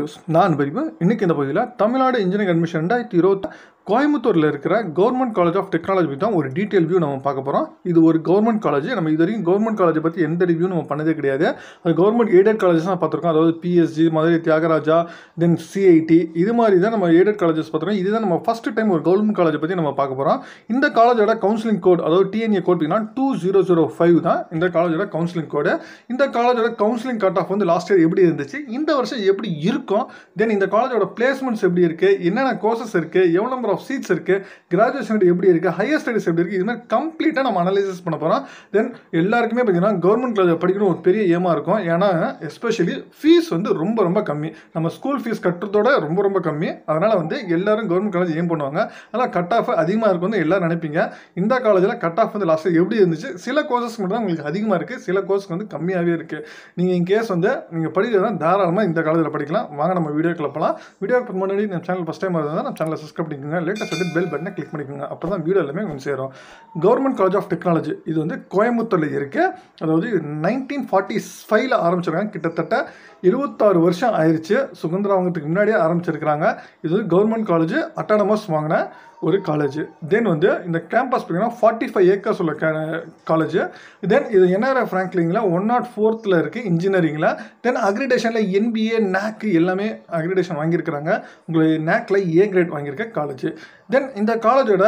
news நான் பிரிவு இன்றைக்கி இந்த பகுதியில் தமிழ்நாடு இன்ஜினியரிங் அட்மிஷன் ரெண்டாயிரத்தி இருபத்தி கோயம்புத்தூரில் இருக்கிற கவர்மெண்ட் காலேஜ் ஆஃப் டெக்னாலஜி தான் ஒரு டீட்டெயில் வியூ நம்ம பார்க்க போகிறோம் இது ஒரு கவர்மெண்ட் காலேஜ் நம்ம இது வரைக்கும் கவர்மெண்ட் காலேஜை பற்றி எந்த ரிவ்யூ நம்ம பண்ணதே கிடையாது அது கவர்மெண்ட் எய்டட் காலேஜஸ் தான் பார்த்துருக்கோம் அதாவது PSG Madurai Thiagaraja then CIT இது மாதிரி தான் நம்ம எய்டட் காலேஜஸ் பார்த்துருக்கோம் இதுதான் நம்ம ஃபஸ்ட் டைம் ஒரு கவர்மெண்ட் காலேஜை பற்றி நம்ம பார்க்க போகிறோம் இந்த காலேஜோட கவுன்சிலிங் கோட் அதாவது டிஎன்ஏ கோட் பார்த்தீங்கன்னா டூ ஜீரோ ஜீரோ ஃபைவ் தான் இந்த காலேஜோட கவுன்சிலிங் கோடு இந்த காலேஜோட கவுன்சிலிங் கட் ஆஃப் வந்து லாஸ்ட் இயர் எப்படி இருந்துச்சு இந்த வருஷம் எப்படி இருக்கும் இருக்கும் தென் இந்த காலேஜோட பிளேஸ்மெண்ட்ஸ் எப்படி இருக்குது என்னென்ன கோர்சஸ் இருக்குது எவ்வளோ நம்பர் ஆஃப் சீட்ஸ் இருக்குது கிராஜுவேஷன் எப்படி இருக்குது ஹையர் ஸ்டடிஸ் எப்படி இருக்குது இது மாதிரி கம்ப்ளீட்டாக நம்ம அனலைசிஸ் பண்ண போகிறோம் தென் எல்லாருக்குமே பார்த்தீங்கன்னா கவர்மெண்ட் காலேஜ் படிக்கணும் ஒரு பெரிய ஏமா இருக்கும் ஏன்னா எஸ்பெஷலி ஃபீஸ் வந்து ரொம்ப ரொம்ப கம்மி நம்ம ஸ்கூல் ஃபீஸ் கட்டுறதோட ரொம்ப ரொம்ப கம்மி அதனால் வந்து எல்லோரும் கவர்மெண்ட் காலேஜ் ஏம் பண்ணுவாங்க அதனால் கட் ஆஃப் அதிகமாக இருக்கும் வந்து எல்லோரும் நினைப்பீங்க இந்த காலேஜில் கட் ஆஃப் வந்து லாஸ்ட்டில் எப்படி இருந்துச்சு சில கோர்சஸ் மட்டும் தான் உங்களுக்கு அதிகமாக இருக்குது சில கோர்ஸ் வந்து கம்மியாகவே இருக்குது நீங்கள் இன் கேஸ் வந்து நீங்கள் படிக்கிறதா தாராளமாக இந்த காலேஜில் படிக்கலாம் வாங்க நம்ம வீடியோக்குள்ள போகலாம் வீடியோக்கு முன்னாடி நம்ம சேனல் ஃபஸ்ட் டைம் இருந்தால் நம்ம சேனலில் சப்ஸ்கிரைப் பண்ணிக்கோங்க லேட்டஸ்ட் வந்து பெல் பட்டனை கிளிக் பண்ணிக்கோங்க அப்போ தான் வீடியோ எல்லாமே கொஞ்சம் சேரும் கவர்மெண்ட் காலேஜ் ஆஃப் டெக்னாலஜி இது வந்து கோயம்புத்தூரில் இருக்குது அதாவது நைன்டீன் ஃபார்ட்டி ஃபைவ்ல ஆரம்பிச்சிருக்காங்க கிட்டத்தட்ட இருபத்தாறு வருஷம் ஆயிடுச்சு சுதந்திரம் முன்னாடியே ஆரம்பிச்சிருக்கிறாங்க இது வந்து கவர்மெண்ட் காலேஜ் அட்டானமஸ் வாங்கினேன் ஒரு காலேஜ் தென் வந்து இந்த கேம்பஸ் பார்த்தீங்கன்னா ஃபார்ட்டி ஃபைவ் ஏக்கர்ஸ் உள்ள கே காலேஜ் தென் இது என்ஆர்ஐ ஃப்ராங்க்லிங்கில் ஒன் நாட் ஃபோர்த்தில் இருக்குது இன்ஜினியரிங்கில் தென் அக்ரிடேஷனில் என்பிஏ நேக்கு எல்லாமே அக்ரிடேஷன் வாங்கியிருக்கிறாங்க உங்களுக்கு நேக்கில் ஏ கிரேட் வாங்கியிருக்க காலேஜ் தென் இந்த காலேஜோட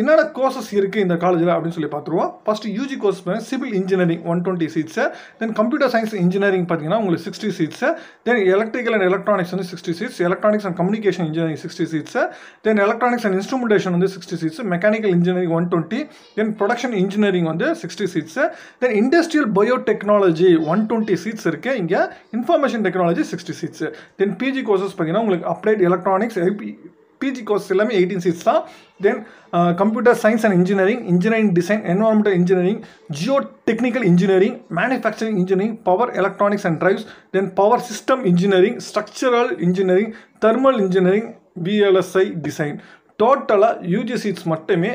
என்னென்ன கோர்சஸ் இருக்குது இந்த காலேஜில் அப்படின்னு சொல்லி பார்த்துருவோம் ஃபஸ்ட்டு யூஜி கோர்ஸ் பார்த்தீங்கன்னா civil engineering one twenty seats then computer science engineering பார்த்தீங்கன்னா உங்களுக்கு sixty seats then electrical and electronics வந்து sixty seats electronics and communication engineering sixty seats then electronics and instrumentation வந்து sixty seats mechanical engineering one twenty then production engineering வந்து sixty seats then industrial biotechnology one twenty seats இருக்குது இங்கே information technology sixty seats then PG courses பார்த்தீங்கன்னா உங்களுக்கு applied electronics PG course எல்லாமே eighteen seats தான் then computer science and engineering engineering design environmental engineering geo technical engineering manufacturing engineering power electronics and drives then power system engineering structural engineering thermal engineering VLSI design டோட்டலாக UG seats மட்டுமே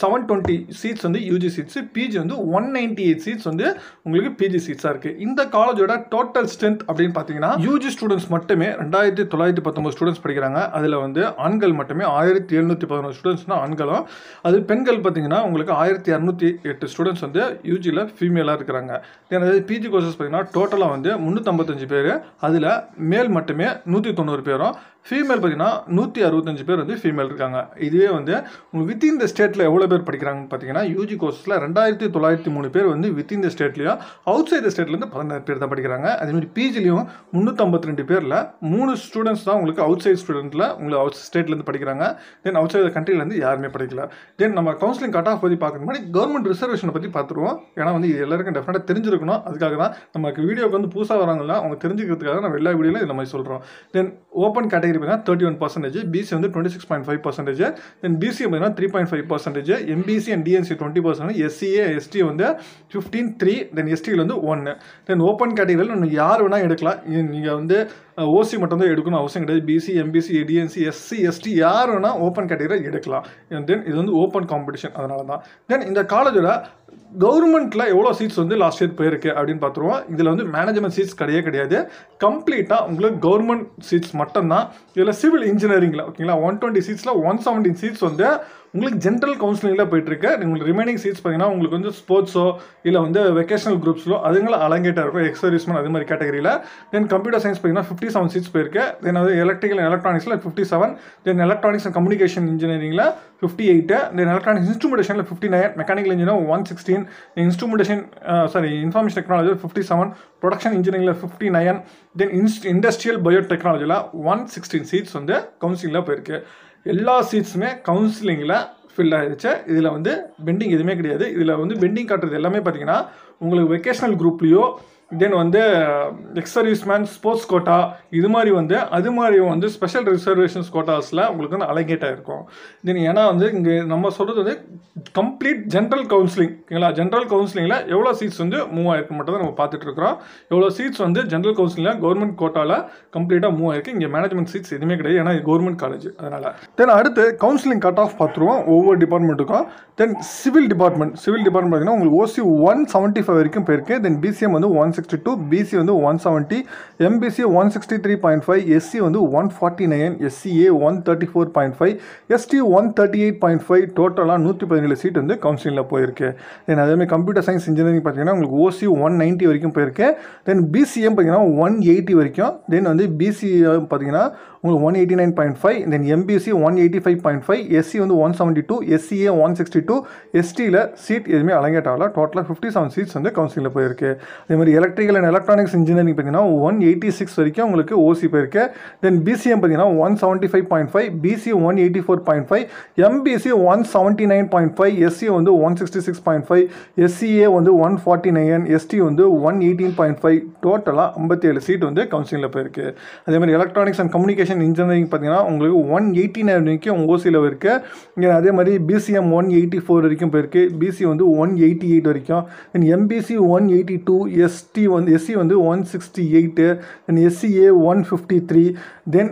seven twenty seats வந்து UG seats PG வந்து one ninety eight seats வந்து உங்களுக்கு PG சீட்ஸாக இருக்குது இந்த காலேஜோட total strength அப்படின்னு பார்த்தீங்கன்னா யூஜி ஸ்டூடெண்ட்ஸ் மட்டுமே ரெண்டாயிரத்தி தொள்ளாயிரத்தி பத்தொம்பது ஸ்டூடெண்ட்ஸ் படிக்கிறாங்க அதில் வந்து ஆண்கள் மட்டுமே ஆயிரத்தி எழுநூற்றி பதினொரு ஸ்டூடெண்ட்ஸ்னால் ஆண்களும் அது பெண்கள் பார்த்தீங்கன்னா உங்களுக்கு ஆயிரத்தி இரநூத்தி எட்டு ஸ்டூடெண்ட்ஸ் வந்து யூஜியில் ஃபீமேலாக இருக்கிறாங்க அதாவது பிஜி கோர்சஸ் பார்த்தீங்கன்னா டோட்டலாக வந்து முந்நூற்றம்பத்தஞ்சு பேர் அதில் மேல் மட்டுமே நூற்றி தொண்ணூறு பேரும் ஃபீமேல் பார்த்தீங்கன்னா நூற்றி அறுபத்தஞ்சு பேர் வந்து ஃபீமேல் இருக்காங்க இதுவே வந்து வித்தின் த ஸ்டேட்டில் எவ்வளோ பேர் படிக்கிறாங்கன்னு பார்த்தீங்கன்னா யூஜி கோர்ஸில் ரெண்டாயிரத்தி தொள்ளாயிரத்தி மூணு பேர் வந்து வித்தின் த ஸ்டேட்லேயும் அவுட் சைட் ஸ்டேட்லேருந்து பதினாறு பேர் தான் படிக்கிறாங்க அதேமாதிரி பிஜிலையும் முந்நூற்றம்பத்தி ரெண்டு பேரில் மூணு ஸ்டூடெண்ட்ஸ் தான் உங்களுக்கு அவுட் சைட் ஸ்டூடெண்ட்டில் உங்களுக்கு அவுட் ஸ்டேட்லேருந்து படிக்கிறாங்க தென் அவுட் சைட் கண்ட்ரிலேருந்து யாருமே படிக்கல தென் நம்ம கவுன்சிலிங் கட் ஆஃப் பற்றி பார்க்குற மாதிரி கவர்மெண்ட் ரிசர்வேஷனை பற்றி பார்த்துருவோம் ஏன்னா வந்து இது எல்லாருக்கும் டெஃபினட்டாக தெரிஞ்சிருக்கணும் அதுக்காக தான் நமக்கு வீடியோக்கு வந்து புதுசாக வராங்களா அவங்க தெரிஞ்சுக்கிறதுக்காக நம்ம எல்லா வீடியோலையும் இந்த மாதிரி சொல்கிறோம் தென் ஓப்பன் கேட்டகரி பார்த்தீங்கன்னா தேர்ட்டி ஒன் பர்சன்டேஜ் பிசி வந்து twenty six point five percentage then BC பார்த்தீங்கன்னா three point five percentage percentage MBC and DNC twenty percent SCA ST வந்து ஃபிஃப்டீன் த்ரீ தென் எஸ்டியில் வந்து ஒன்று தென் ஓப்பன் கேட்டகரியில் நீங்கள் யார் வேணால் எடுக்கலாம் நீங்கள் வந்து ஓசி மட்டும் தான் எடுக்கணும் அவசியம் கிடையாது BC MBC DNC SC ST யார் வேணால் ஓப்பன் கேட்டகரியில் எடுக்கலாம் தென் இது வந்து ஓப்பன் காம்படிஷன் அதனால தான் தென் இந்த காலேஜில் கவர்மெண்ட்டில் எவ்வளோ சீட்ஸ் வந்து லாஸ்ட் இயர் போயிருக்கு அப்படின்னு பார்த்துருவோம் இதில் வந்து மேனேஜ்மெண்ட் சீட்ஸ் கிடையவே கிடையாது கம்ப்ளீட்டாக உங்களுக்கு கவர்மெண்ட் சீட்ஸ் மட்டும்தான் இதில் சிவில் இன்ஜினியரிங்கில் ஓகேங்களா ஒன் டுவெண்ட்டி சீட்ஸில் ஒன் செவன்டீன் சீட்ஸ் வந்து உங்களுக்கு ஜென்ரல் கவுன்சிலிங்கில் போயிட்டுருக்கு உங்களுக்கு ரிமைனிங் சீட்ஸ் பார்த்தீங்கன்னா உங்களுக்கு வந்து ஸ்போர்ட்ஸோ இல்லை வந்து வெக்கேஷனல் குரூப்ஸ்லோ அதுங்களும் அலங்கேட்டாக இருக்கும் எக்ஸர்வீஸ்மென் அது மாதிரி கேட்டகரியில் தென் கம்ப்யூட்டர் சயின்ஸ் பார்த்தீங்கன்னா ஃபிஃப்டி செவன் சீட்ஸ் போயிருக்கு தென் uh, வந்து எலக்ட்ரிக்கல் எலக்ட்ரானிக்ஸில் fifty seven then electronics and communication இன்ஜினியரிங்கில் ஃபிஃப்டி எயிட்டு தென் எலக்ட்ரானிக்ஸ் இன்ஸ்ட்ருமெண்டேஷனில் fifty nine mechanical engineer one sixteen instrumentation sorry information technology fifty seven production இன்ஜினியரிங்கில் fifty nine then இன்ஸ் industrial bio டெக்னாலஜியில் one sixteen seats வந்து கவுன்சிலிங்கில் போயிருக்கு எல்லா சீட்ஸுமே கவுன்சிலிங்கில் ஃபில் ஆகிடுச்சு இதில் வந்து பெண்டிங் எதுவுமே கிடையாது இதில் வந்து பெண்டிங் காட்டுறது எல்லாமே பார்த்தீங்கன்னா உங்களுக்கு வெக்கேஷனல் குரூப்லேயோ தென் வந்து எக்ஸர்வீஸ் மேன் ஸ்போர்ட்ஸ் கோட்டா இது மாதிரி வந்து அது மாதிரி வந்து ஸ்பெஷல் ரிசர்வேஷன்ஸ் கோட்டாஸில் உங்களுக்கு வந்து அலகேட்டாக இருக்கும் தென் ஏன்னா வந்து இங்கே நம்ம சொல்கிறது வந்து கம்ப்ளீட் ஜென்ரல் கவுன்சிலிங் ஓகேங்களா ஜென்ரல் கவுன்சிலிங்கில் எவ்வளோ சீட்ஸ் வந்து மூவ் ஆயிருக்கு மட்டும் தான் நம்ம பார்த்துட்ருக்குறோம் எவ்வளோ சீட்ஸ் வந்து ஜென்ரல் கவுன்சிலிங்கில் கவர்மெண்ட் கோட்டாவில் கம்ப்ளீட்டாக மூவ் ஆயிருக்கு இங்கே மேனேஜ்மெண்ட் சீட்ஸ் எதுவுமே கிடையாது ஏன்னா கவர்மெண்ட் காலேஜ் அதனால் தென் அடுத்து கவுன்சிலிங் கட் ஆஃப் பார்த்துருவோம் ஒவ்வொரு டிபார்ட்மெண்ட்டுக்கும் then civil department civil department பார்த்தீங்கன்னா உங்களுக்கு ஓசி ஒன் செவன்ட்டி ஃபைவ் வரைக்கும் போயிருக்கு தென் பிசிஎம் வந்து ஒன் சிக்ஸ்டி டூ பிசி வந்து one seventy MBC one sixty three point five SC வந்து one forty nine SCA one thirty four point five ST one thirty eight point five டோட்டலாக நூற்றி பதினேழு seat வந்து கவுன்சிலில் போயிருக்கு தென் அதேமாதிரி கம்ப்யூட்டர் சயின்ஸ் இன்ஜினியரிங் பார்த்தீங்கன்னா உங்களுக்கு ஓசி ஒன் நைன்ட்டி வரைக்கும் போயிருக்கேன் தென் பிசிஎம் பார்த்தீங்கன்னா ஒன் எயிட்டி வரைக்கும் தென் வந்து பிசி பார்த்தீங்கன்னா உங்களுக்கு one eighty nine point five then MBC one eighty five point five SC வந்து one seventy two SCA one sixty two எஸ்டியில் சீட் எதுவுமே அலங்கேட்டாவில் டோட்டலாக ஃபிஃப்டி செவன் சீட்ஸ் வந்து கவுன்சிலில் போயிருக்கு அதே மாதிரி எலக்ட்ரிக்கல் அண்ட் எலக்ட்ரானிக்ஸ் இன்ஜினியரிங் பார்த்தீங்கன்னா ஒன் எயிட்டி சிக்ஸ் வரைக்கும் உங்களுக்கு ஓசி போயிருக்கு தென் பிசிஎம் பார்த்தீங்கன்னா one seventy five point five BC one eighty four point five MBC one seventy nine point five SC வந்து one sixty six point five SCA வந்து one forty nine ST வந்து one eighteen point five டோட்டலாக ஐம்பத்தி ஏழு seat வந்து கவுன்சிலில் போயிருக்கு அதேமாதிரி எலக்ட்ரானிக்ஸ் அண்ட் கம்யூனிகேஷன் இன்ஜினியரிங் பார்த்தீங்கன்னா உங்களுக்கு ஒன் எயிட்டி நைன் வரைக்கும் ஓசியில் இருக்கு இங்கே அதே மாதிரி பிசிஎம் ஒன் எயிட்டி ஃபோர் வரைக்கும் போயிருக்கு பிசி வந்து ஒன் எயிட்டி எயிட் வரைக்கும் then MBC one eighty two S ST வந்து எஸ்சி வந்து one sixty eight then SCA one fifty three then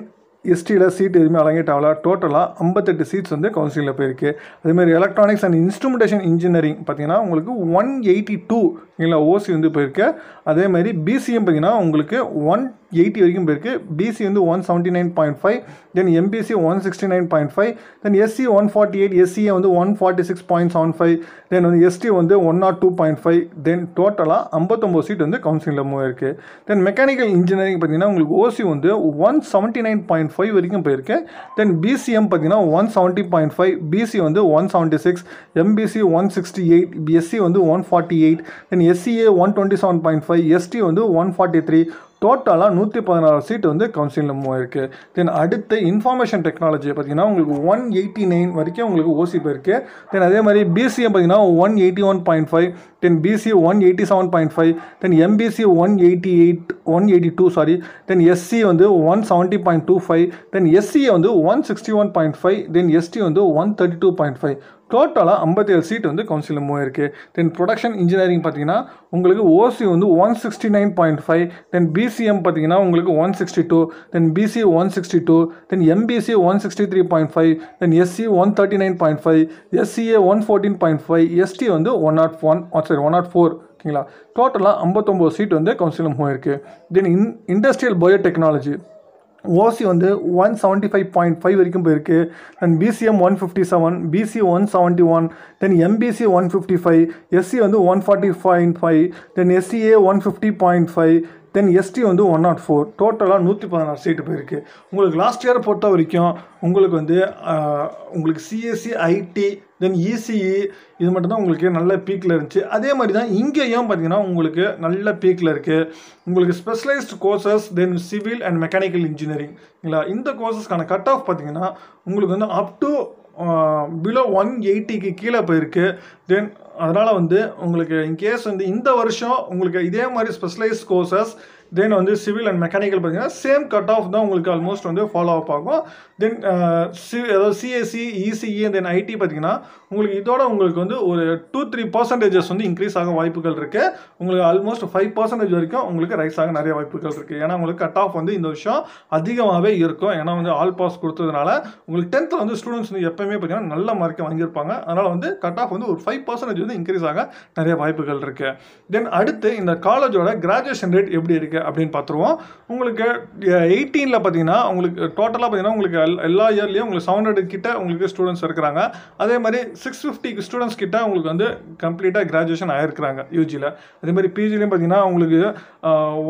எஸ்டியில் சீட் எதுவுமே அலங்கேட் ஆகல டோட்டலாக ஐம்பத்தெட்டு சீட்ஸ் வந்து கவுன்சிலில் போயிருக்கு அதேமாதிரி எலக்ட்ரானிக்ஸ் அண்ட் இன்ஸ்ட்ருமெண்டேஷன் இன்ஜினியரிங் பார்த்தீங்கன்னா உங்களுக்கு ஒன் எயிட்டி டூ இல்லை ஓசி வந்து போயிருக்கு அதேமாதிரி பிசிஎம் பார்த்தீங்கன்னா உங்களுக்கு ஒன் எயிட்டி வரைக்கும் போயிருக்கு பிசி வந்து one seventy nine point five then MBC one sixty nine point five then SC one forty eight SCA வந்து one forty six point seven five then வந்து எஸ்டி வந்து one nought two point five then டோட்டலாக ஐம்பத்தொம்போது seat வந்து கவுன்சிலில் போயிருக்கு இருக்குது தென் mechanical engineering பார்த்தீங்கன்னா உங்களுக்கு ஓசி வந்து one seventy nine point five வரைக்கும் போயிருக்கு தென் பிசிஎம் பார்த்தீங்கன்னா one seventy point five BC வந்து one seventy six MBC one sixty eight SC வந்து one forty eight then SCA one twenty seven point five ST வந்து one forty three டோட்டலாக நூற்றி பதினாறு seat வந்து கவுன்சிலில் இருக்குது தென் அடுத்து இன்ஃபார்மேஷன் டெக்னாலஜி பார்த்திங்கன்னா உங்களுக்கு ஒன் எயிட்டி நைன் வரைக்கும் உங்களுக்கு ஓசி போயிருக்கு தென் அதே மாதிரி பிசிஏ பார்த்திங்கன்னா one eighty one point five then BC one eighty seven point five then MBC one eighty eight one eighty two sorry then SC வந்து one seventy point two five then எஸ்சியை வந்து one sixty one point five then ST வந்து one thirty two point five டோட்டலாக ஐம்பத்தேழு seat வந்து கவுன்சிலில் move தென் production engineering பார்த்தீங்கன்னா உங்களுக்கு ஓசி வந்து one sixty nine point five then BCM பார்த்தீங்கன்னா உங்களுக்கு one sixty two then BC one sixty two then MBC one sixty three point five then SC one thirty nine point five SCA one fourteen point five ST வந்து one nought one sorry one nought four ஓகேங்களா டோட்டலாக ஐம்பத்தொம்போது seat வந்து கவுன்சிலும் போயிருக்கு தென் இன் industrial biotechnology OC வந்து one seventy five point five வரைக்கும் போயிருக்கு then BCM one fifty seven BC one seventy one then MBC one fifty five SC வந்து one forty point five then SCA one fifty point five then ST வந்து one nought four டோட்டலாக நூற்றி பதினாறு சீட்டு போயிருக்கு உங்களுக்கு last year பொறுத்த வரைக்கும் உங்களுக்கு வந்து உங்களுக்கு CSC IT then ECE e e இது மட்டும்தான் உங்களுக்கு நல்ல பீக்கில் இருந்துச்சு அதே மாதிரி தான் இங்கேயும் பார்த்தீங்கன்னா உங்களுக்கு நல்ல பீக்கில் இருக்குது உங்களுக்கு specialised courses then civil and mechanical இன்ஜினியரிங்ங்களா இந்த கோர்சஸ்க்கான கட் ஆஃப் பார்த்தீங்கன்னா உங்களுக்கு வந்து அப் டு பிலோ ஒன் எயிட்டிக்கு கீழே போயிருக்கு தென் அதனால் வந்து உங்களுக்கு இன்கேஸ் வந்து இந்த வருஷம் உங்களுக்கு இதே மாதிரி ஸ்பெஷலைஸ்ட் கோர்சஸ் தென் வந்து சிவில் அண்ட் மெக்கானிக்கல் பார்த்தீங்கன்னா சேம் கட் ஆஃப் தான் உங்களுக்கு ஆல்மோஸ்ட் வந்து ஃபாலோ அப் ஆகும் தென் சி uh, அதாவது சிஎஸ்சி இசிஇ தென் ஐடி பார்த்தீங்கன்னா உங்களுக்கு இதோட உங்களுக்கு வந்து ஒரு டூ த்ரீ பர்சன்டேஜஸ் வந்து இன்க்ரீஸ் ஆக வாய்ப்புகள் இருக்குது உங்களுக்கு ஆல்மோஸ்ட் ஃபைவ் பர்சன்டேஜ் வரைக்கும் உங்களுக்கு ரைஸ் ஆக நிறைய வாய்ப்புகள் இருக்குது ஏன்னா உங்களுக்கு கட் ஆஃப் வந்து இந்த விஷயம் அதிகமாகவே இருக்கும் ஏன்னா வந்து ஆல் பாஸ் கொடுத்ததுனால உங்களுக்கு டென்த்தில் வந்து ஸ்டூடெண்ட்ஸ் வந்து எப்பயுமே பார்த்தீங்கன்னா நல்ல மார்க்கை வாங்கியிருப்பாங்க அதனால் வந்து கட் ஆஃப் வந்து ஒரு ஃபைவ் பர்சன்டேஜ் வந்து இன்க்ரீஸ் ஆக நிறைய வாய்ப்புகள் இருக்குது தென் அடுத்து இந்த காலேஜோட கிராஜுவேஷன் ரேட் எப்படி இருக்குது அப்படின்னு பார்த்துருவோம் உங்களுக்கு எயிட்டீனில் பார்த்தீங்கன்னா உங்களுக்கு டோட்டலாக பார்த்தீங்கன்னா உங்களுக்கு எல்லா இயர்லேயும் உங்களுக்கு செவன் ஹண்ட்ரட் கிட்ட உங்களுக்கு ஸ்டூடெண்ட்ஸ் இருக்கிறாங்க அதே மாதிரி சிக்ஸ் ஃபிஃப்டி ஸ்டூடெண்ட்ஸ் கிட்ட உங்களுக்கு வந்து கம்ப்ளீட்டாக கிராஜுவேஷன் ஆகிருக்கிறாங்க யூஜியில் அதே மாதிரி பிஜிலையும் பார்த்தீங்கன்னா உங்களுக்கு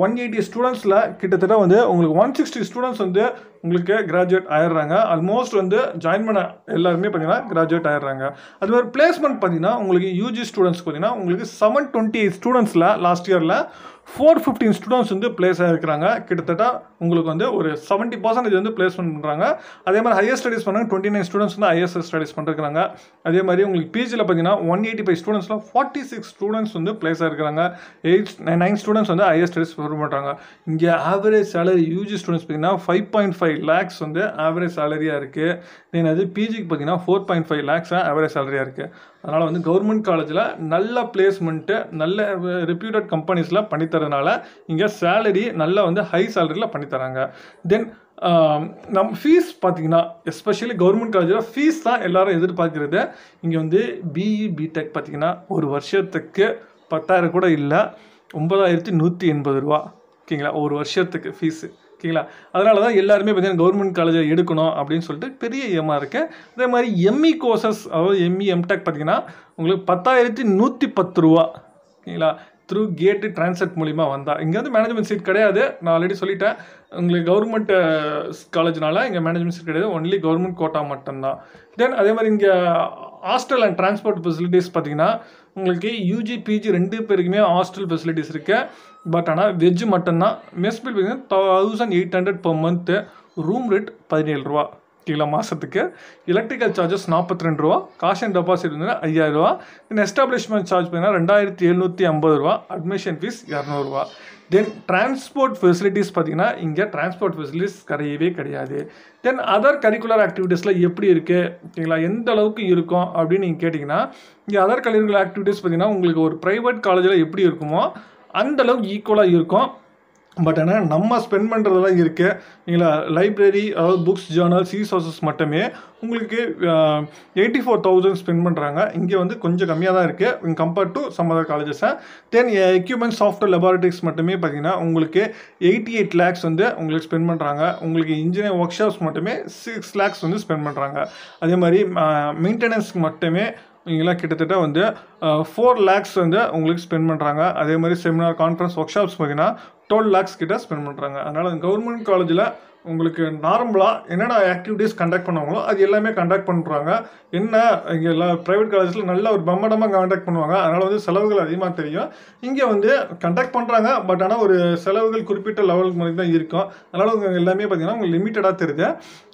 ஒன் எயிட்டி ஸ்டூடெண்ட்ஸில் கிட்டத்தட்ட வந்து உங்களுக்கு ஒன் சிக்ஸ்டி ஸ்டூடெண்ட்ஸ் வந்து உங்களுக்கு கிராஜுவேட் ஆயிடுறாங்க ஆல்மோஸ்ட் வந்து ஜாயின் பண்ண எல்லாருமே பார்த்தீங்கன்னா கிராஜுவேட் ஆயிடுறாங்க அது மாதிரி பிளேஸ்மெண்ட் பார்த்தீங்கன்னா உங்களுக்கு யூஜி ஸ்டூடெண்ட்ஸ் பார்த்தீங்கன்னா உங்களுக்கு செவன் டுவெண்ட்டி எயிட் ஸ்டூடெண்ட்ஸில் லாஸ்ட் இயரில் ஃபோர் ஃபிஃப்டின் ஸ்டூடெண்ட்ஸ் வந்து பிளேஸ் ஆகிருக்கிறாங்க கிட்டத்தட்ட உங்களுக்கு வந்து ஒரு செவன்ட்டி பர்சன்டேஜ் வந்து பிளேஸ்மெண்ட் பண்ணுறாங்க அதே மாதிரி ஹையர் ஸ்டடீஸ் பண்ணுறாங்க டுவெண்ட்டி நைன் ஸ்டூடெண்ட்ஸ் வந்து ஹையர் ஸ்டடீஸ் பண்ணிருக்காங்க அதே மாதிரி உங்களுக்கு பிஜியில் பார்த்தீங்கன்னா ஒன் எயிட்டி ஃபைவ் ஸ்டூடெண்ட்ஸில் ஃபார்ட்டி சிக்ஸ் ஸ்டூடெண்ட்ஸ் வந்து பிளேஸ் ஆகிருக்கிறாங்க எயிட் நைன் ஸ்டூடெண்ட்ஸ் வந்து ஹையர் ஸ்டடீஸ் பண்ணுறாங்க இங்கே ஆவரேஜ் சேலரி யூஜி ஸ்டூடெண்ட்ஸ் பார்த்தீங்கன்னா ஃபைவ் பாயிண்ட் ஃபைவ் லேக்ஸ் வந்து ஆவரேஜ் சேலரியாக இருக்குது தென் அது பிஜிக்கு பார்த்தீங்கன்னா ஃபோர் பாயிண்ட் ஃபைவ் லேக்ஸாக ஆவரேஜ் சேலரியாக இருக்குது அதனால் வந்து கவர்மெண்ட் காலேஜில் நல்ல பிளேஸ்மெண்ட்டு நல்ல ரெப்யூட்டட் கம்பெனிஸில் பண்ணித்தரதுனால இங்கே சேலரி நல்லா வந்து ஹை சேலரியில் பண்ணித்தராங்க தென் நம் ஃபீஸ் பார்த்திங்கன்னா எஸ்பெஷலி கவர்மெண்ட் காலேஜில் ஃபீஸ் தான் எல்லோரும் எதிர்பார்க்குறது இங்கே வந்து பிஇ பிடெக் e, பார்த்திங்கன்னா ஒரு வருஷத்துக்கு பத்தாயிரம் கூட இல்லை ஒன்பதாயிரத்தி நூற்றி எண்பது ரூபா ஓகேங்களா ஒரு வருஷத்துக்கு ஃபீஸு ஓகேங்களா அதனால தான் எல்லாருமே பார்த்தீங்கன்னா கவர்மெண்ட் காலேஜை எடுக்கணும் அப்படின்னு சொல்லிட்டு பெரிய எம்மா இருக்கேன் அதே மாதிரி எம்இ கோர்சஸ் e அதாவது எம்இ எம்டெக் e, பார்த்தீங்கன்னா உங்களுக்கு பத்தாயிரத்தி நூற்றி பத்து ரூபா ஓகேங்களா த்ரூ கேட்டு டிரான்ஸ்ஃபர் மூலிமா வந்தால் இங்கே வந்து மேனேஜ்மெண்ட் சீட் கிடையாது நான் ஆல்ரெடி சொல்லிட்டேன் உங்களுக்கு கவர்மெண்ட் காலேஜ்னால இங்கே மேனேஜ்மெண்ட் சீட் கிடையாது ஒன்லி கவர்மெண்ட் கோட்டா மட்டும்தான் தென் அதே மாதிரி இங்கே ஹாஸ்டல் அண்ட் டிரான்ஸ்போர்ட் ஃபெசிலிட்டிஸ் பார்த்தீங்கன்னா உங்களுக்கு யூஜி பிஜி ரெண்டு பேருக்குமே ஹாஸ்டல் ஃபெசிலிட்டிஸ் இருக்குது பட் ஆனால் வெஜ்ஜு மட்டும்தான் மெஸ் பில் பார்த்திங்கன்னா thousand eight hundred per month room rate பதினேழு ரூபா கீழே மாதத்துக்கு எலக்ட்ரிக்கல் சார்ஜஸ் நாற்பத்தி ரெண்டு ரூபா காஷ் அண்ட் டெபாசிட் வந்து ஐயாயிரம் ரூபா தென் எஸ்டாப்ளிஷ்மெண்ட் சார்ஜ் பார்த்தீங்கன்னா ரெண்டாயிரத்தி எழுநூற்றி ஐம்பது ரூபா அட்மிஷன் ஃபீஸ் இரநூறுவா தென் டிரான்ஸ்போர்ட் ஃபெசிலிட்டிஸ் பார்த்திங்கன்னா இங்கே டிரான்ஸ்போர்ட் ஃபெசிலிட்டிஸ் கிடையவே கிடையாது தென் அதர் கரிக்குலர் ஆக்டிவிட்டீஸில் எப்படி இருக்குது ஓகேங்களா எந்த அளவுக்கு இருக்கும் அப்படின்னு நீங்கள் கேட்டிங்கன்னா இங்கே அதர் கரிக்குலர் ஆக்டிவிட்டீஸ் பார்த்திங்கன்னா உங்களுக்கு ஒரு ப்ரைவேட் காலேஜில் எப்படி இருக்குமோ அந்தளவுக்கு ஈக்குவலாக இருக்கும் பட் ஆனால் நம்ம ஸ்பெண்ட் பண்ணுறதெல்லாம் இருக்குது நீங்களா லைப்ரரி அதாவது புக்ஸ் ஜேர்னல் சி சோர்சஸ் மட்டுமே உங்களுக்கு எயிட்டி ஃபோர் தௌசண்ட் ஸ்பெண்ட் பண்ணுறாங்க இங்கே வந்து கொஞ்சம் கம்மியாக தான் இருக்குது கம்பேர்ட் டு சம் அதர் காலேஜஸை தென் எக்யூப்மெண்ட் சாஃப்ட்வேர் லெபார்ட்டரிஸ் மட்டுமே பார்த்தீங்கன்னா உங்களுக்கு எயிட்டி எயிட் லேக்ஸ் வந்து உங்களுக்கு ஸ்பெண்ட் பண்ணுறாங்க உங்களுக்கு இன்ஜினியர் ஒர்க் ஷாப்ஸ் மட்டுமே சிக்ஸ் லேக்ஸ் வந்து ஸ்பெண்ட் பண்ணுறாங்க அதே மாதிரி மெயின்டெனன்ஸ்க்கு மட்டுமே இங்கெல்லாம் கிட்டத்தட்ட வந்து ஃபோர் லேக்ஸ் வந்து உங்களுக்கு ஸ்பெண்ட் பண்ணுறாங்க அதே மாதிரி செமினார் கான்ஃபரன்ஸ் ஒர்க் ஷாப்ஸ் பார்த்திங்கன்னா டுவெல் லேக்ஸ் கிட்ட ஸ்பெண்ட் பண்ணுறாங்க அதனால் கவர்மெண்ட் காலேஜில் உங்களுக்கு நார்மலாக என்னென்ன ஆக்டிவிட்டீஸ் கண்டக்ட் பண்ணுவாங்களோ அது எல்லாமே கண்டக்ட் பண்ணுறாங்க என்ன இங்கே எல்லா ப்ரைவேட் காலேஜில் நல்ல ஒரு பம்மடமாக கண்டக்ட் பண்ணுவாங்க அதனால் வந்து செலவுகள் அதிகமாக தெரியும் இங்கே வந்து கண்டக்ட் பண்ணுறாங்க பட் ஆனால் ஒரு செலவுகள் குறிப்பிட்ட லெவலுக்கு மாதிரி தான் இருக்கும் அதனால் உங்கள் எல்லாமே பார்த்திங்கன்னா உங்களுக்கு லிமிட்டடாக தெரியுது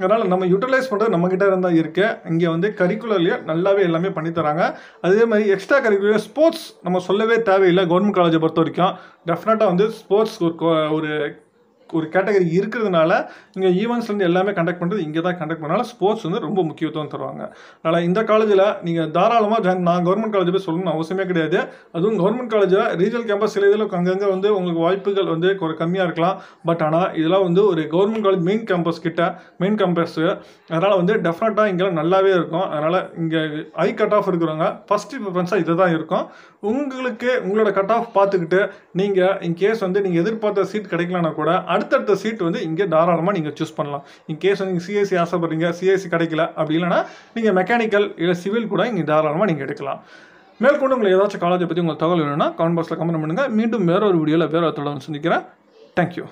அதனால் நம்ம யூட்டிலைஸ் பண்ணுறது நம்மக்கிட்ட இருந்தால் இருக்குது இங்கே வந்து கரிக்குலர்லேயே நல்லாவே எல்லாமே பண்ணித்தராங்க அதே மாதிரி எக்ஸ்ட்ரா கரிக்குலர் ஸ்போர்ட்ஸ் நம்ம சொல்லவே தேவையில்லை கவர்மெண்ட் காலேஜை பொறுத்த வரைக்கும் டெஃபினட்டாக வந்து ஸ்போர்ட்ஸ் ஒரு ஒரு ஒரு கேட்டகரி இருக்கிறதுனால இங்கே ஈவெண்ட்ஸ்லேருந்து எல்லாமே கண்டக்ட் பண்ணுறது இங்கே தான் கண்டக்ட் பண்ணால ஸ்போர்ட்ஸ் வந்து ரொம்ப முக்கியத்துவம் தருவாங்க அதனால் இந்த காலேஜில் நீங்கள் தாராளமாக ஜாயின் நான் கவர்மெண்ட் காலேஜ் போய் சொல்லணும்னு அவசியமே கிடையாது அதுவும் கவர்மெண்ட் காலேஜில் ரீஜனல் கேம்பஸ் சில இதில் அங்கங்கே வந்து உங்களுக்கு வாய்ப்புகள் வந்து ஒரு கம்மியாக இருக்கலாம் பட் ஆனால் இதெல்லாம் வந்து ஒரு கவர்மெண்ட் காலேஜ் மெயின் கேம்பஸ் கிட்ட மெயின் கேம்பஸ் அதனால் வந்து டெஃபினட்டாக இங்கெல்லாம் நல்லாவே இருக்கும் அதனால் இங்கே ஐ கட் ஆஃப் இருக்கிறவங்க ஃபஸ்ட்டு ப்ரிஃபரன்ஸாக இதை தான் இருக்கும் உங்களுக்கு உங்களோட கட் ஆஃப் பார்த்துக்கிட்டு நீங்கள் இன்கேஸ் வந்து நீங்கள் எதிர்பார்த்த சீட் கிடைக்கலனா கூட அடுத்தடுத்த சீட் வந்து இங்கே தாராளமாக நீங்கள் சூஸ் பண்ணலாம் இன்கேஸ் வந்து நீங்கள் சிஎஸ்சி ஆசைப்படுறீங்க சிஎஸ்சி கிடைக்கல அப்படி இல்லைனா நீங்கள் மெக்கானிக்கல் இல்லை சிவில் கூட இங்கே தாராளமாக நீங்கள் எடுக்கலாம் மேற்கொண்டு உங்களுக்கு ஏதாச்சும் காலேஜை பற்றி உங்களுக்கு தகவல் வேணும்னா கமெண்ட் பாக்ஸில் கமெண்ட் பண்ணுங்கள் மீண்டும் வேற ஒரு வீடியோவில் வேறு ஒரு தொடர்ந்து சந்திக்கிறேன் தேங்க்யூ